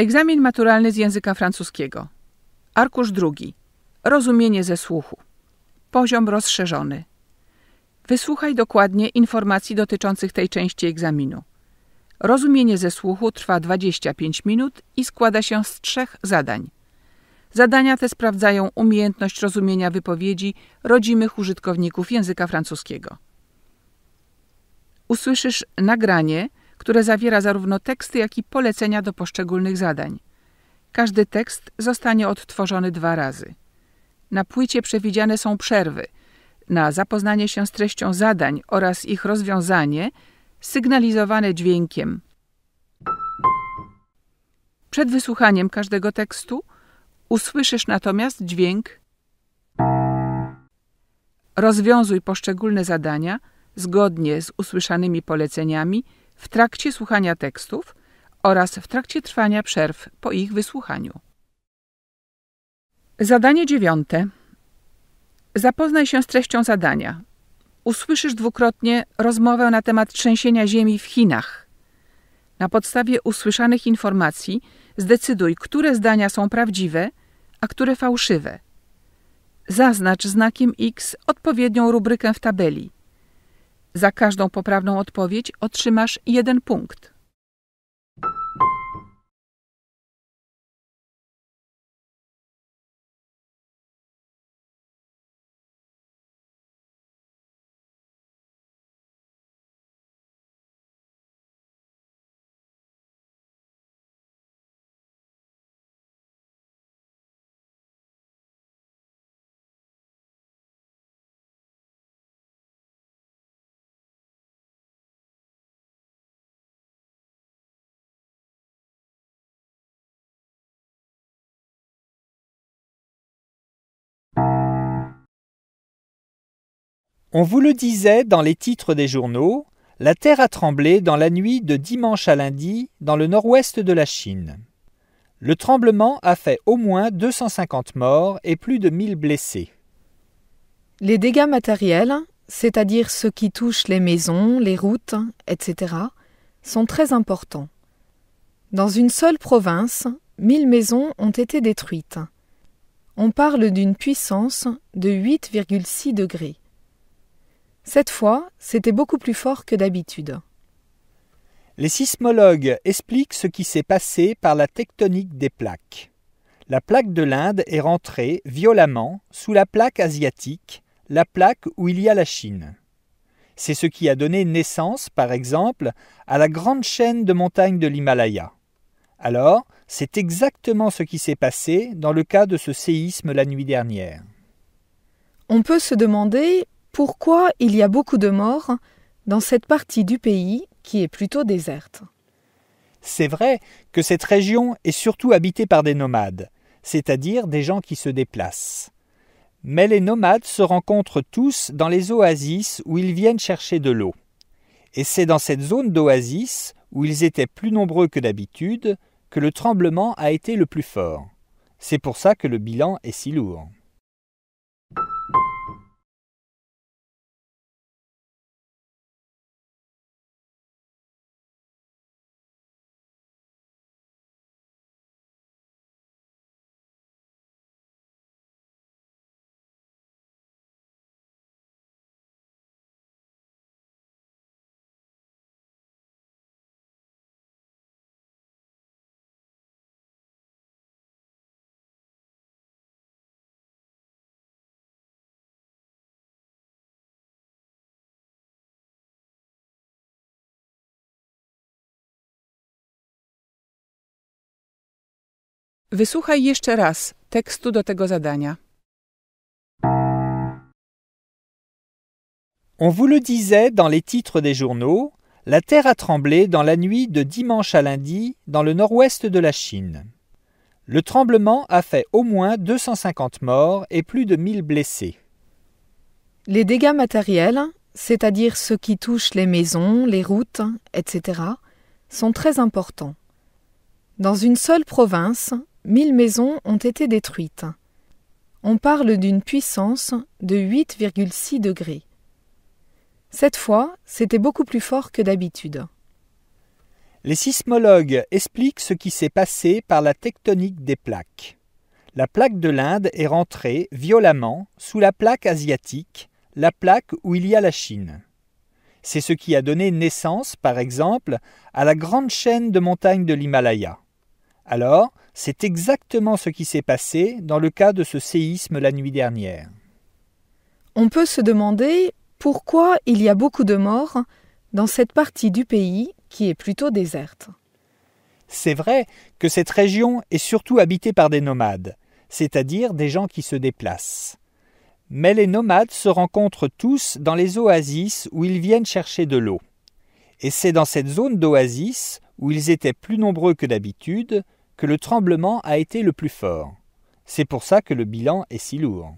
Egzamin maturalny z języka francuskiego. Arkusz drugi. Rozumienie ze słuchu. Poziom rozszerzony. Wysłuchaj dokładnie informacji dotyczących tej części egzaminu. Rozumienie ze słuchu trwa 25 minut i składa się z trzech zadań. Zadania te sprawdzają umiejętność rozumienia wypowiedzi rodzimych użytkowników języka francuskiego. Usłyszysz nagranie które zawiera zarówno teksty, jak i polecenia do poszczególnych zadań. Każdy tekst zostanie odtworzony dwa razy. Na płycie przewidziane są przerwy na zapoznanie się z treścią zadań oraz ich rozwiązanie, sygnalizowane dźwiękiem. Przed wysłuchaniem każdego tekstu usłyszysz natomiast dźwięk. Rozwiązuj poszczególne zadania zgodnie z usłyszanymi poleceniami w trakcie słuchania tekstów oraz w trakcie trwania przerw po ich wysłuchaniu. Zadanie dziewiąte. Zapoznaj się z treścią zadania. Usłyszysz dwukrotnie rozmowę na temat trzęsienia ziemi w Chinach. Na podstawie usłyszanych informacji zdecyduj, które zdania są prawdziwe, a które fałszywe. Zaznacz znakiem X odpowiednią rubrykę w tabeli. Za każdą poprawną odpowiedź otrzymasz jeden punkt. On vous le disait dans les titres des journaux, la terre a tremblé dans la nuit de dimanche à lundi dans le nord-ouest de la Chine. Le tremblement a fait au moins 250 morts et plus de 1000 blessés. Les dégâts matériels, c'est-à-dire ceux qui touchent les maisons, les routes, etc., sont très importants. Dans une seule province, 1000 maisons ont été détruites. On parle d'une puissance de 8,6 degrés. Cette fois, c'était beaucoup plus fort que d'habitude. Les sismologues expliquent ce qui s'est passé par la tectonique des plaques. La plaque de l'Inde est rentrée violemment sous la plaque asiatique, la plaque où il y a la Chine. C'est ce qui a donné naissance, par exemple, à la grande chaîne de montagnes de l'Himalaya. Alors, c'est exactement ce qui s'est passé dans le cas de ce séisme la nuit dernière. On peut se demander pourquoi il y a beaucoup de morts dans cette partie du pays qui est plutôt déserte. C'est vrai que cette région est surtout habitée par des nomades, c'est-à-dire des gens qui se déplacent. Mais les nomades se rencontrent tous dans les oasis où ils viennent chercher de l'eau. Et c'est dans cette zone d'oasis, où ils étaient plus nombreux que d'habitude, que le tremblement a été le plus fort. C'est pour ça que le bilan est si lourd. On vous le disait dans les titres des journaux, la terre a tremblé dans la nuit de dimanche à lundi dans le nord-ouest de la Chine. Le tremblement a fait au moins 250 morts et plus de 1000 blessés. Les dégâts matériels, c'est-à-dire ceux qui touchent les maisons, les routes, etc., sont très importants. Dans une seule province, 1000 maisons ont été détruites. On parle d'une puissance de 8,6 degrés. Cette fois, c'était beaucoup plus fort que d'habitude. Les sismologues expliquent ce qui s'est passé par la tectonique des plaques. La plaque de l'Inde est rentrée violemment sous la plaque asiatique, la plaque où il y a la Chine. C'est ce qui a donné naissance, par exemple, à la grande chaîne de montagnes de l'Himalaya. Alors, c'est exactement ce qui s'est passé dans le cas de ce séisme la nuit dernière. On peut se demander pourquoi il y a beaucoup de morts dans cette partie du pays qui est plutôt déserte. C'est vrai que cette région est surtout habitée par des nomades, c'est-à-dire des gens qui se déplacent. Mais les nomades se rencontrent tous dans les oasis où ils viennent chercher de l'eau. Et c'est dans cette zone d'oasis, où ils étaient plus nombreux que d'habitude, que le tremblement a été le plus fort. C'est pour ça que le bilan est si lourd.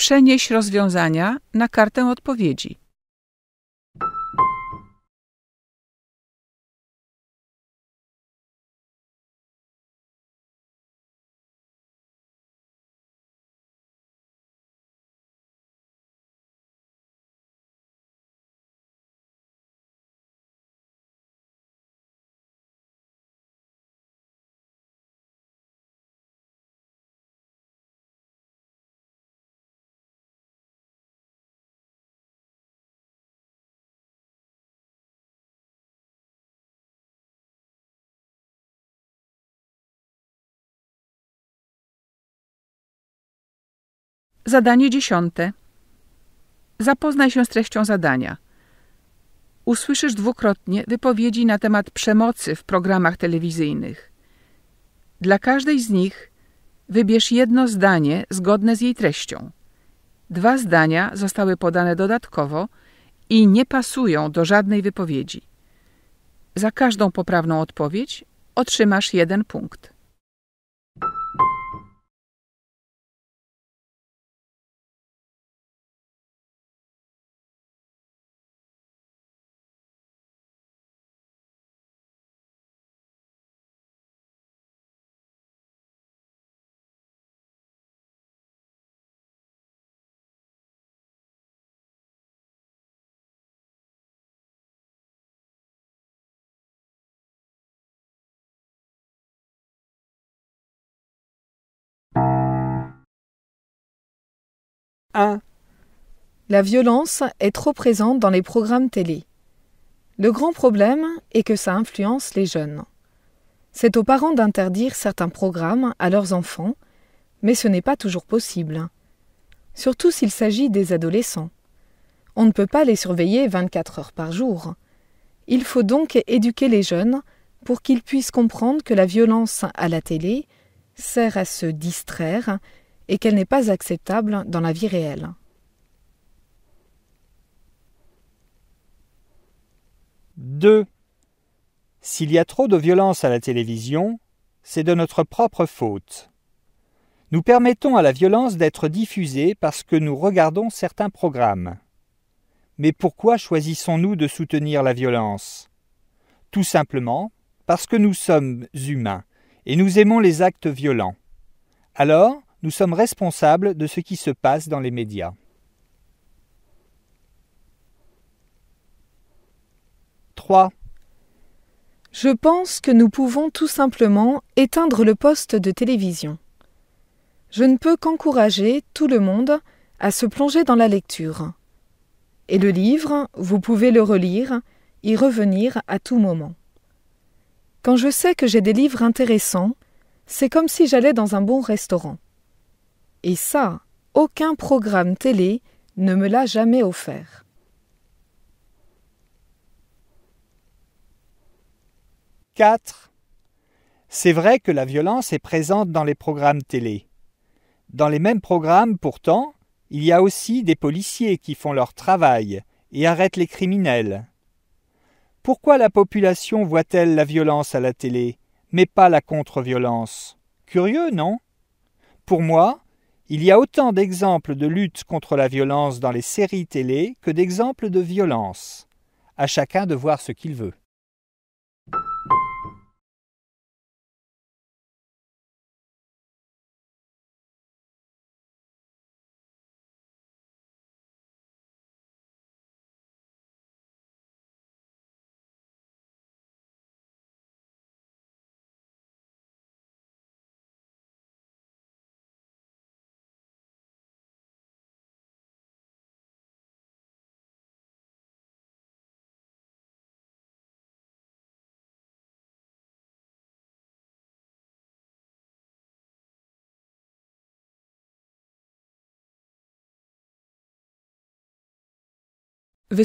Przenieś rozwiązania na kartę odpowiedzi. Zadanie dziesiąte. Zapoznaj się z treścią zadania. Usłyszysz dwukrotnie wypowiedzi na temat przemocy w programach telewizyjnych. Dla każdej z nich wybierz jedno zdanie zgodne z jej treścią. Dwa zdania zostały podane dodatkowo i nie pasują do żadnej wypowiedzi. Za każdą poprawną odpowiedź otrzymasz jeden punkt. 1. La violence est trop présente dans les programmes télé. Le grand problème est que ça influence les jeunes. C'est aux parents d'interdire certains programmes à leurs enfants, mais ce n'est pas toujours possible. Surtout s'il s'agit des adolescents. On ne peut pas les surveiller 24 heures par jour. Il faut donc éduquer les jeunes pour qu'ils puissent comprendre que la violence à la télé sert à se distraire et qu'elle n'est pas acceptable dans la vie réelle. 2. S'il y a trop de violence à la télévision, c'est de notre propre faute. Nous permettons à la violence d'être diffusée parce que nous regardons certains programmes. Mais pourquoi choisissons-nous de soutenir la violence Tout simplement parce que nous sommes humains et nous aimons les actes violents. Alors, nous sommes responsables de ce qui se passe dans les médias. Je pense que nous pouvons tout simplement éteindre le poste de télévision. Je ne peux qu'encourager tout le monde à se plonger dans la lecture. Et le livre, vous pouvez le relire, y revenir à tout moment. Quand je sais que j'ai des livres intéressants, c'est comme si j'allais dans un bon restaurant. Et ça, aucun programme télé ne me l'a jamais offert. C'est vrai que la violence est présente dans les programmes télé. Dans les mêmes programmes, pourtant, il y a aussi des policiers qui font leur travail et arrêtent les criminels. Pourquoi la population voit-elle la violence à la télé, mais pas la contre-violence Curieux, non Pour moi, il y a autant d'exemples de lutte contre la violence dans les séries télé que d'exemples de violence. À chacun de voir ce qu'il veut. La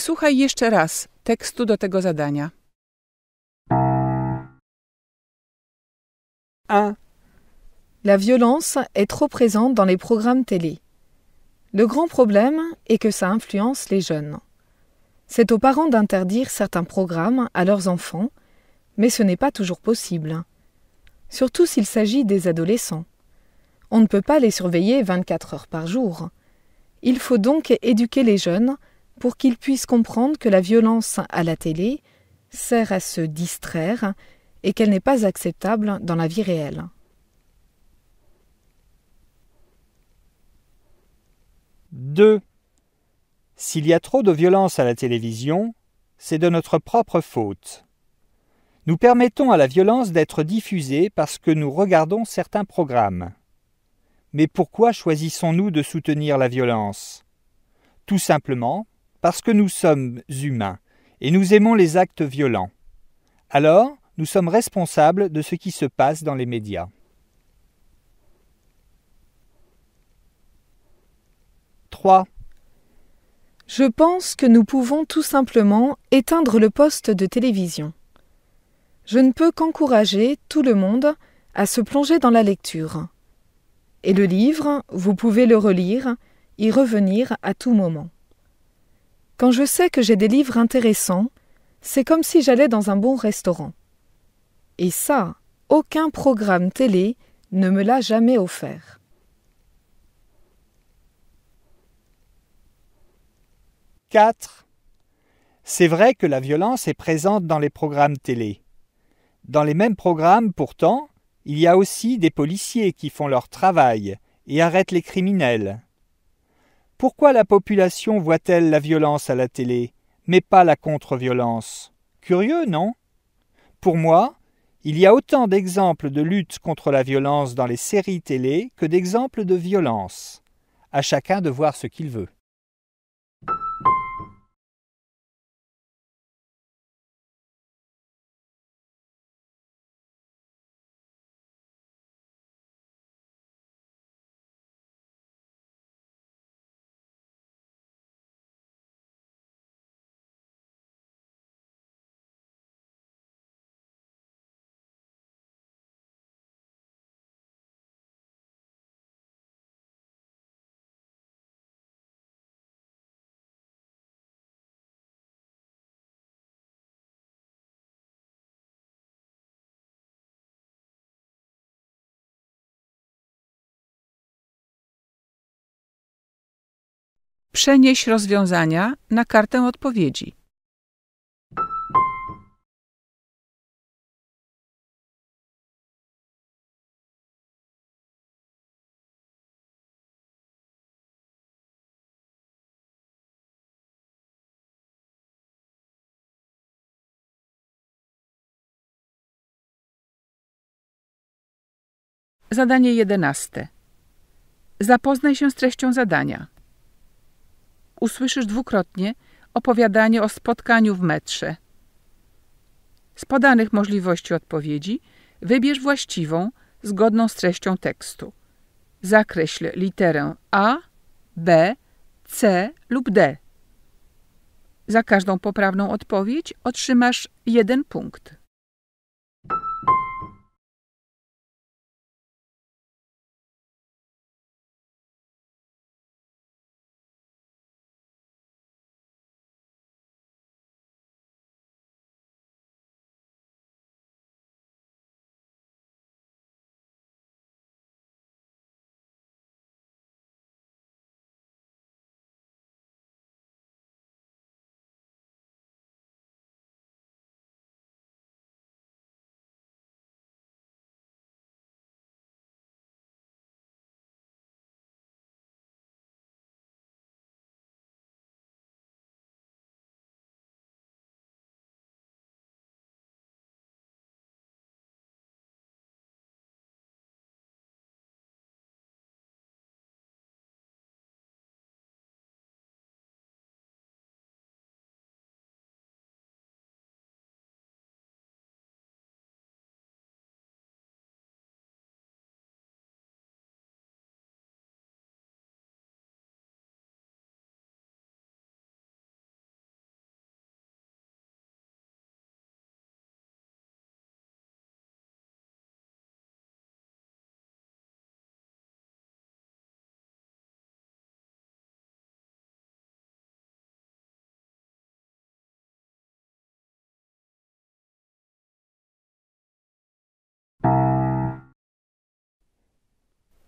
violence est trop présente dans les programmes télé. Le grand problème est que ça influence les jeunes. C'est aux parents d'interdire certains programmes à leurs enfants, mais ce n'est pas toujours possible. Surtout s'il s'agit des adolescents. On ne peut pas les surveiller 24 heures par jour. Il faut donc éduquer les jeunes pour qu'ils puissent comprendre que la violence à la télé sert à se distraire et qu'elle n'est pas acceptable dans la vie réelle. « 2. S'il y a trop de violence à la télévision, c'est de notre propre faute. Nous permettons à la violence d'être diffusée parce que nous regardons certains programmes. Mais pourquoi choisissons-nous de soutenir la violence Tout simplement parce que nous sommes humains et nous aimons les actes violents. Alors, nous sommes responsables de ce qui se passe dans les médias. 3. Je pense que nous pouvons tout simplement éteindre le poste de télévision. Je ne peux qu'encourager tout le monde à se plonger dans la lecture. Et le livre, vous pouvez le relire, y revenir à tout moment. Quand je sais que j'ai des livres intéressants, c'est comme si j'allais dans un bon restaurant. Et ça, aucun programme télé ne me l'a jamais offert. « 4. C'est vrai que la violence est présente dans les programmes télé. Dans les mêmes programmes, pourtant, il y a aussi des policiers qui font leur travail et arrêtent les criminels. Pourquoi la population voit-elle la violence à la télé, mais pas la contre-violence Curieux, non Pour moi, il y a autant d'exemples de lutte contre la violence dans les séries télé que d'exemples de violence. À chacun de voir ce qu'il veut. Przenieś rozwiązania na kartę odpowiedzi. Zadanie jedenaste. Zapoznaj się z treścią zadania usłyszysz dwukrotnie opowiadanie o spotkaniu w metrze. Z podanych możliwości odpowiedzi wybierz właściwą, zgodną z treścią tekstu. Zakreśl literę A, B, C lub D. Za każdą poprawną odpowiedź otrzymasz jeden punkt.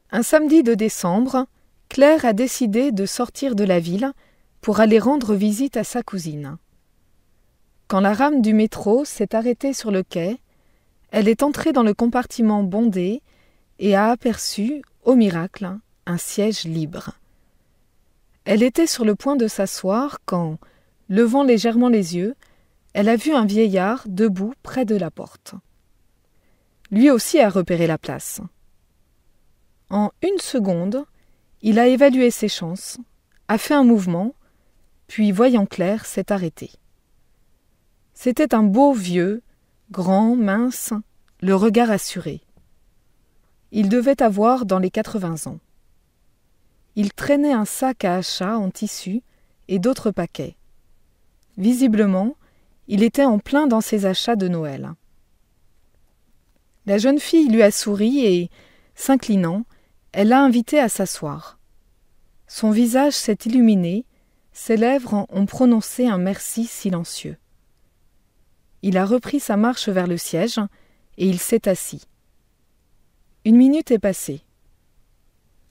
Un samedi de décembre, Claire a décidé de sortir de la ville pour aller rendre visite à sa cousine. Quand la rame du métro s'est arrêtée sur le quai, elle est entrée dans le compartiment bondé et a aperçu, au miracle, un siège libre. Elle était sur le point de s'asseoir quand, levant légèrement les yeux, elle a vu un vieillard debout près de la porte. Lui aussi a repéré la place. En une seconde, il a évalué ses chances, a fait un mouvement, puis, voyant clair, s'est arrêté. C'était un beau vieux, grand, mince, le regard assuré. Il devait avoir dans les quatre-vingts ans. Il traînait un sac à achats en tissu et d'autres paquets. Visiblement, il était en plein dans ses achats de Noël. La jeune fille lui a souri et, s'inclinant, elle l'a invité à s'asseoir. Son visage s'est illuminé, ses lèvres ont prononcé un merci silencieux. Il a repris sa marche vers le siège, et il s'est assis. Une minute est passée.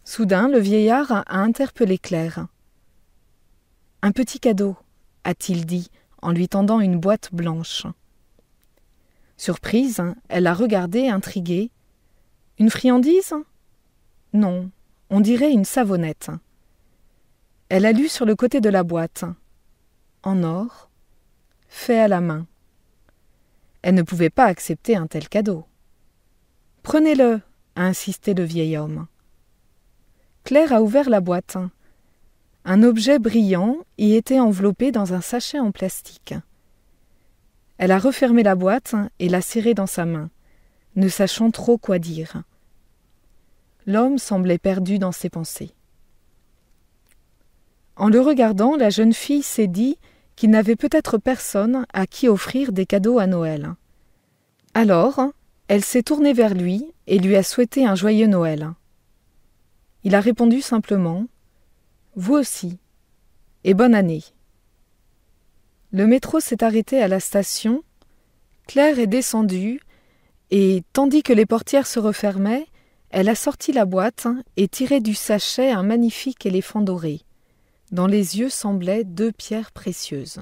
Soudain, le vieillard a interpellé Claire. Un petit cadeau, a-t-il dit en lui tendant une boîte blanche. Surprise, elle a regardé, intriguée. Une friandise non, on dirait une savonnette. Elle a lu sur le côté de la boîte. En or, fait à la main. Elle ne pouvait pas accepter un tel cadeau. Prenez-le, a insisté le vieil homme. Claire a ouvert la boîte. Un objet brillant y était enveloppé dans un sachet en plastique. Elle a refermé la boîte et l'a serré dans sa main, ne sachant trop quoi dire. L'homme semblait perdu dans ses pensées. En le regardant, la jeune fille s'est dit qu'il n'avait peut-être personne à qui offrir des cadeaux à Noël. Alors, elle s'est tournée vers lui et lui a souhaité un joyeux Noël. Il a répondu simplement Vous aussi, et bonne année. Le métro s'est arrêté à la station, Claire est descendue, et tandis que les portières se refermaient, elle a sorti la boîte et tiré du sachet un magnifique éléphant doré. Dans les yeux semblaient deux pierres précieuses.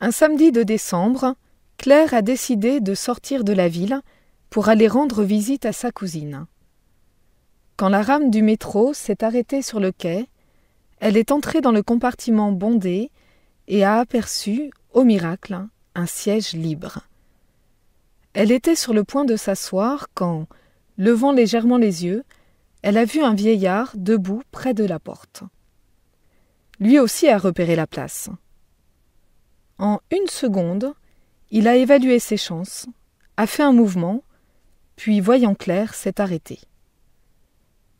Un samedi de décembre, Claire a décidé de sortir de la ville pour aller rendre visite à sa cousine. Quand la rame du métro s'est arrêtée sur le quai, elle est entrée dans le compartiment bondé et a aperçu, au miracle, un siège libre. Elle était sur le point de s'asseoir quand, levant légèrement les yeux, elle a vu un vieillard debout près de la porte. Lui aussi a repéré la place. En une seconde, il a évalué ses chances, a fait un mouvement, puis voyant clair, s'est arrêté.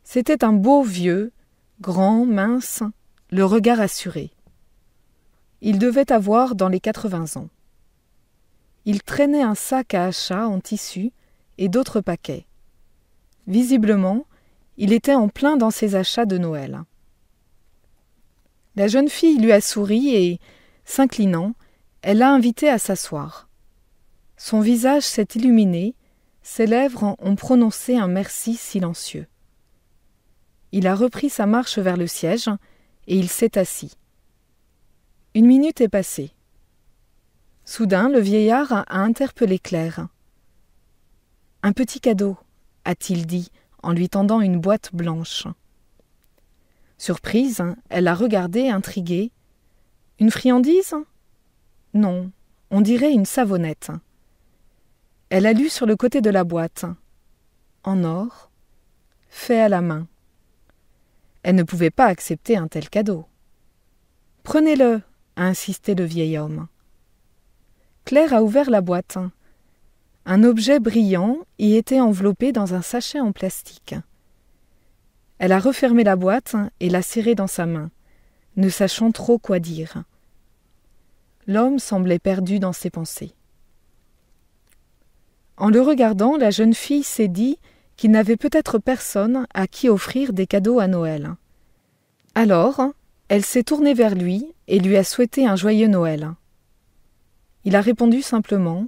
C'était un beau vieux, grand, mince, le regard assuré. Il devait avoir dans les quatre-vingts ans. Il traînait un sac à achat en tissu et d'autres paquets. Visiblement, il était en plein dans ses achats de Noël. La jeune fille lui a souri et, s'inclinant, elle l'a invité à s'asseoir. Son visage s'est illuminé, ses lèvres ont prononcé un merci silencieux. Il a repris sa marche vers le siège et il s'est assis. Une minute est passée. Soudain, le vieillard a interpellé Claire. Un petit cadeau, a-t-il dit en lui tendant une boîte blanche. Surprise, elle la regardée, intriguée. Une friandise Non, on dirait une savonnette. Elle a lu sur le côté de la boîte. En or, fait à la main. Elle ne pouvait pas accepter un tel cadeau. Prenez-le, a insisté le vieil homme. Claire a ouvert la boîte un objet brillant y était enveloppé dans un sachet en plastique. Elle a refermé la boîte et l'a serrée dans sa main, ne sachant trop quoi dire. L'homme semblait perdu dans ses pensées. En le regardant, la jeune fille s'est dit qu'il n'avait peut-être personne à qui offrir des cadeaux à Noël. Alors, elle s'est tournée vers lui et lui a souhaité un joyeux Noël. Il a répondu simplement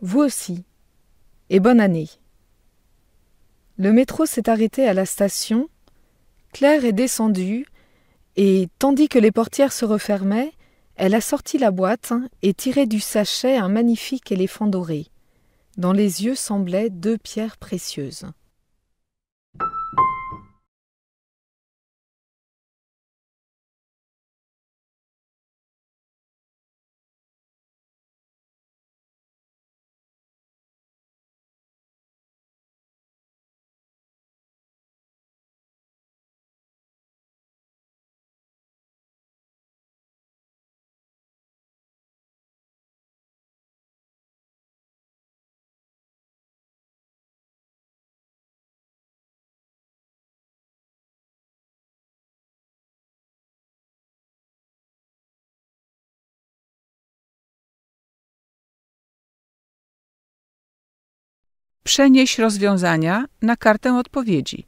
vous aussi. Et bonne année. Le métro s'est arrêté à la station. Claire est descendue et, tandis que les portières se refermaient, elle a sorti la boîte hein, et tiré du sachet un magnifique éléphant doré. Dans les yeux semblaient deux pierres précieuses. Przenieś rozwiązania na kartę odpowiedzi.